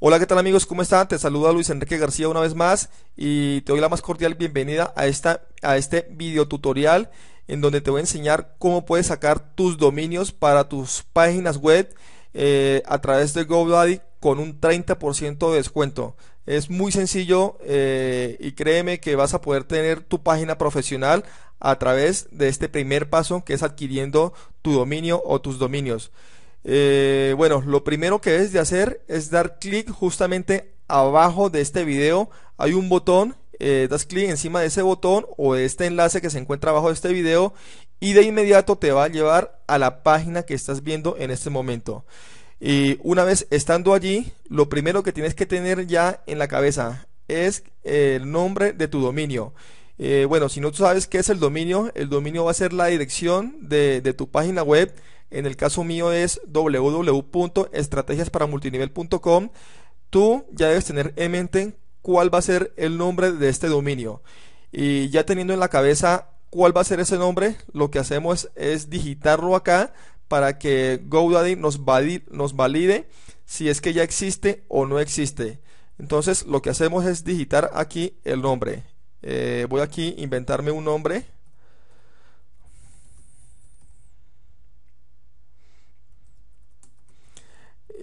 Hola, ¿qué tal amigos? ¿Cómo están? Te saluda Luis Enrique García una vez más y te doy la más cordial bienvenida a, esta, a este video tutorial en donde te voy a enseñar cómo puedes sacar tus dominios para tus páginas web eh, a través de GoDaddy con un 30% de descuento. Es muy sencillo eh, y créeme que vas a poder tener tu página profesional a través de este primer paso que es adquiriendo tu dominio o tus dominios. Eh, bueno, lo primero que debes de hacer es dar clic justamente abajo de este video. Hay un botón, eh, das clic encima de ese botón o de este enlace que se encuentra abajo de este video y de inmediato te va a llevar a la página que estás viendo en este momento. Y una vez estando allí, lo primero que tienes que tener ya en la cabeza es el nombre de tu dominio. Eh, bueno, si no sabes qué es el dominio, el dominio va a ser la dirección de tu página web en el caso mío es www.estrategiasparamultinivel.com. Tú ya debes tener en mente cuál va a ser el nombre de este dominio. Y ya teniendo en la cabeza cuál va a ser ese nombre, lo que hacemos es digitarlo acá para que GoDaddy nos valide, nos valide si es que ya existe o no existe. Entonces lo que hacemos es digitar aquí el nombre. Eh, voy aquí a inventarme un nombre.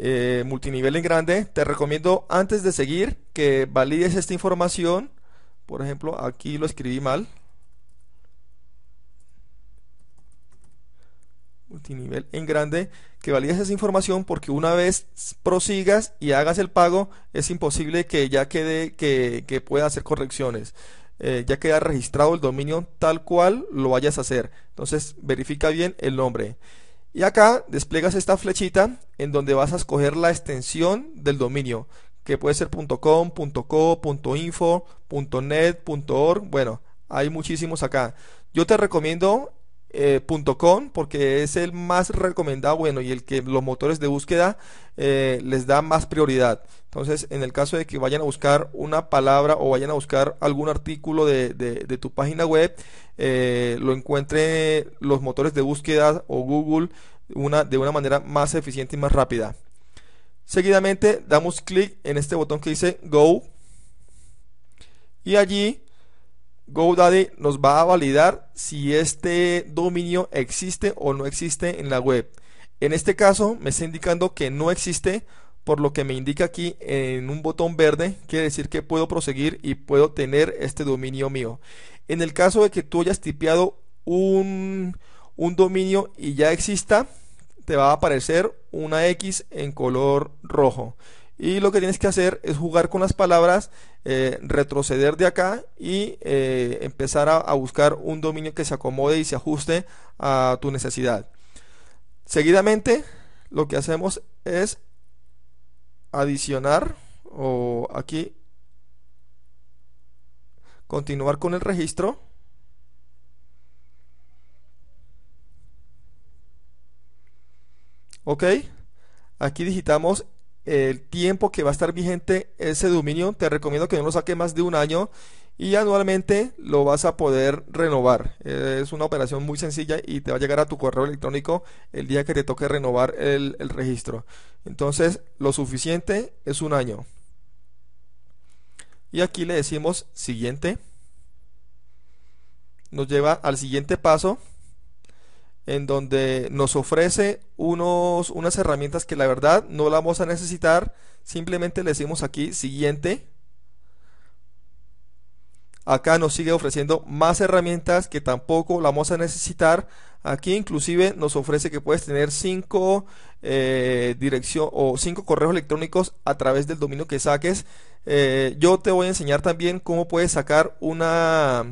Eh, multinivel en grande, te recomiendo antes de seguir que valides esta información. Por ejemplo, aquí lo escribí mal. multinivel en grande, que valides esa información porque una vez prosigas y hagas el pago, es imposible que ya quede, que, pueda hacer correcciones. Eh, ya queda registrado el dominio tal cual lo vayas a hacer. Entonces, verifica bien el nombre. Y acá desplegas esta flechita en donde vas a escoger la extensión del dominio, que puede ser .com, .co, .info, .net, .org, bueno, hay muchísimos acá. Yo te recomiendo eh, .com porque es el más recomendado, bueno, y el que los motores de búsqueda eh, les da más prioridad. Entonces, en el caso de que vayan a buscar una palabra o vayan a buscar algún artículo de, tu página web, eh, lo encuentren los motores de búsqueda o Google una, de una manera más eficiente y más rápida. Seguidamente damos clic en este botón que dice Go y allí GoDaddy nos va a validar si este dominio existe o no existe en la web. En este caso me está indicando que no existe, por lo que me indica aquí en un botón verde, quiere decir que puedo proseguir y puedo tener este dominio mío. En el caso de que tú hayas tipeado un, un dominio y ya exista, te va a aparecer una X en color rojo y lo que tienes que hacer es jugar con las palabras, eh, retroceder de acá y eh, empezar a, a, buscar un dominio que se acomode y se ajuste a tu necesidad. Seguidamente, lo que hacemos es adicionar o aquí continuar con el registro. Ok, aquí digitamos el tiempo que va a estar vigente ese dominio. Te recomiendo que no lo saque más de un año y anualmente lo vas a poder renovar. Es una operación muy sencilla y te va a llegar a tu correo electrónico el día que te toque renovar el, el registro. Entonces, lo suficiente es un año. Y aquí le decimos siguiente. Nos lleva al siguiente paso en donde nos ofrece unos, unas herramientas que la verdad no la vamos a necesitar. Simplemente le decimos aquí siguiente. Acá nos sigue ofreciendo más herramientas que tampoco la vamos a necesitar. Aquí inclusive nos ofrece que puedes tener cinco eh, dirección o cinco correos electrónicos a través del dominio que saques. Eh, yo te voy a enseñar también cómo puedes sacar una,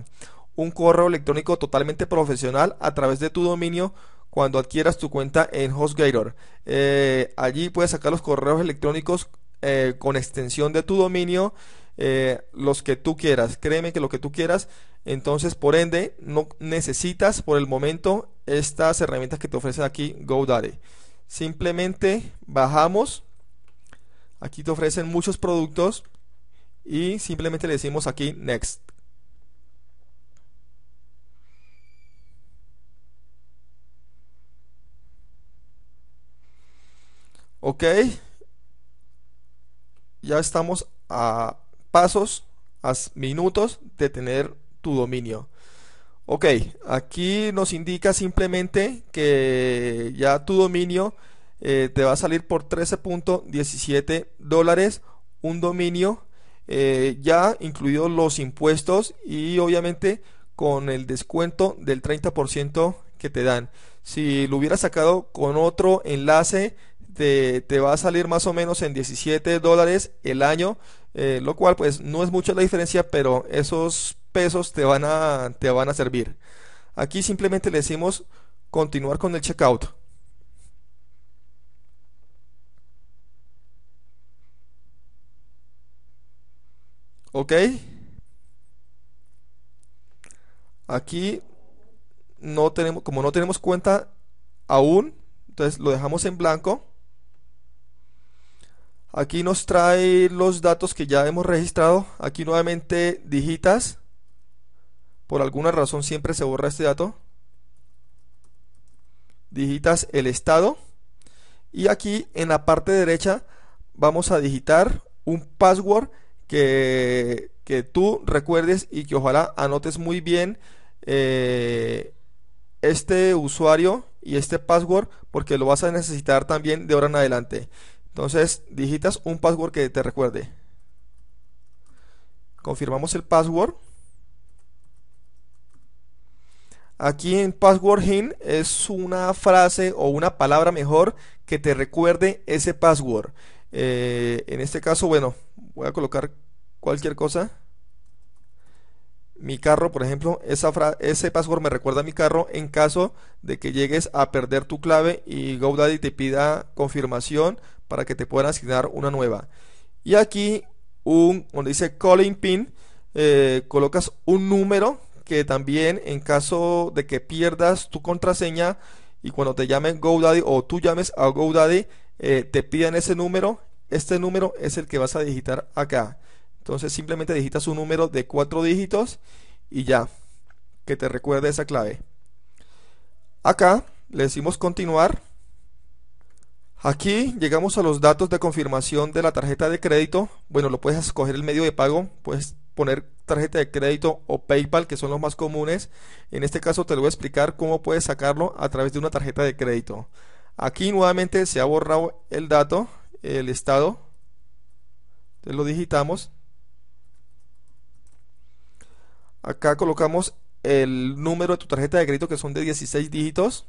un correo electrónico totalmente profesional a través de tu dominio cuando adquieras tu cuenta en HostGator. Eh, allí puedes sacar los correos electrónicos eh, con extensión de tu dominio, eh, los que tú quieras. Créeme que lo que tú quieras. Entonces, por ende, no necesitas por el momento estas herramientas que te ofrecen aquí GoDaddy. Simplemente bajamos. Aquí te ofrecen muchos productos y simplemente le decimos aquí Next. Ok. Ya estamos a pasos, a minutos de tener tu dominio. Ok, aquí nos indica simplemente que ya tu dominio eh, te va a salir por 13.17 dólares un dominio eh, ya incluidos los impuestos y obviamente con el descuento del 30% que te dan. Si lo hubieras sacado con otro enlace te, va a salir más o menos en 17 dólares el año, eh, lo cual pues no es mucha la diferencia, pero esos pesos te van a, te van a servir. Aquí simplemente le decimos continuar con el checkout. Ok. Aquí no tenemos, como no tenemos cuenta aún, entonces lo dejamos en blanco. Aquí nos trae los datos que ya hemos registrado. Aquí nuevamente digitas. Por alguna razón siempre se borra este dato. Digitas el estado. Y aquí en la parte derecha vamos a digitar un password que, tú recuerdes y que ojalá anotes muy bien eh, este usuario y este password porque lo vas a necesitar también de ahora en adelante. Entonces digitas un password que te recuerde. Confirmamos el password. Aquí en password hint es una frase o una palabra mejor que te recuerde ese password. Eh, en este caso, bueno, voy a colocar cualquier cosa. Mi carro, por ejemplo, esa ese password me recuerda a mi carro en caso de que llegues a perder tu clave y GoDaddy te pida confirmación para que te puedan asignar una nueva. Y aquí, un, donde dice calling pin, eh, colocas un número que también en caso de que pierdas tu contraseña y cuando te llamen GoDaddy o tú llames a GoDaddy, eh, te pidan ese número. Este número es el que vas a digitar acá. Entonces simplemente digitas un número de cuatro dígitos y ya, que te recuerde esa clave. Acá le decimos continuar. Aquí llegamos a los datos de confirmación de la tarjeta de crédito. Bueno, lo puedes escoger el medio de pago, puedes poner tarjeta de crédito o PayPal, que son los más comunes. En este caso te lo voy a explicar cómo puedes sacarlo a través de una tarjeta de crédito. Aquí nuevamente se ha borrado el dato, el estado. Entonces lo digitamos. Acá colocamos el número de tu tarjeta de crédito que son de 16 dígitos.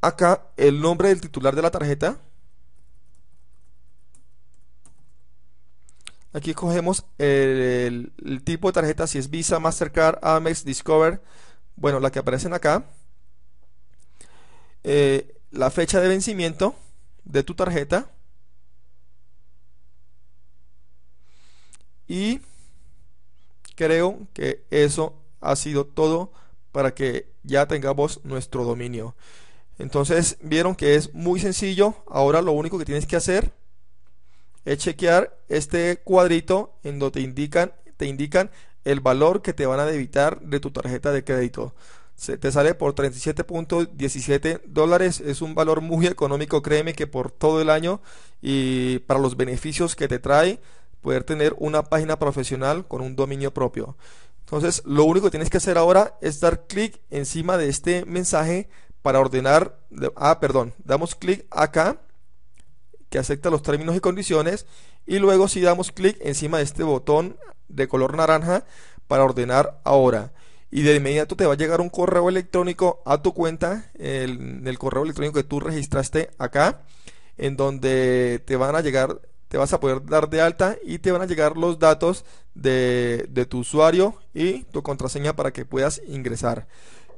acá el nombre del titular de la tarjeta. Aquí cogemos el, tipo de tarjeta, si es Visa, Mastercard, Amex, Discover, bueno, la que aparecen acá. Eh, la fecha de vencimiento de tu tarjeta. Y creo que eso ha sido todo para que ya tengamos nuestro dominio. Entonces vieron que es muy sencillo. Ahora lo único que tienes que hacer es chequear este cuadrito en donde te indican, te indican el valor que te van a debitar de tu tarjeta de crédito. Se te sale por 37.17 dólares. Es un valor muy económico, créeme que por todo el año y para los beneficios que te trae poder tener una página profesional con un dominio propio. Entonces, lo único que tienes que hacer ahora es dar clic encima de este mensaje para ordenar, ah, perdón, damos clic acá, que acepta los términos y condiciones, y luego si damos clic encima de este botón de color naranja para ordenar ahora. Y de inmediato te va a llegar un correo electrónico a tu cuenta, el, el correo electrónico que tú registraste acá, en donde te van a llegar, te vas a poder dar de alta y te van a llegar los datos de, de tu usuario y tu contraseña para que puedas ingresar.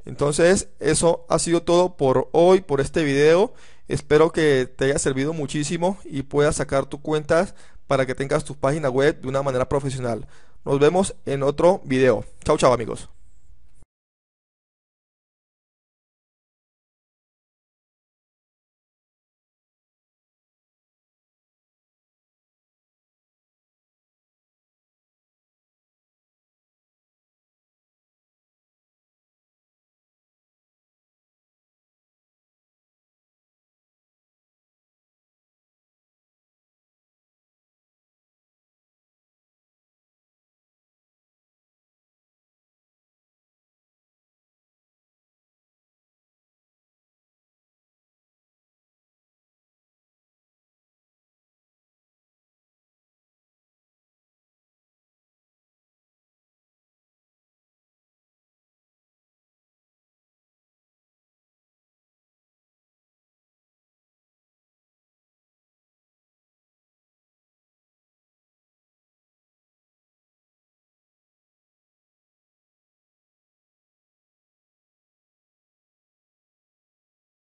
Entonces, eso ha sido todo por hoy, por este video. Espero que te haya servido muchísimo y puedas sacar tus cuentas para que tengas tu página web de una manera profesional. Nos vemos en otro video. Chao, chao amigos.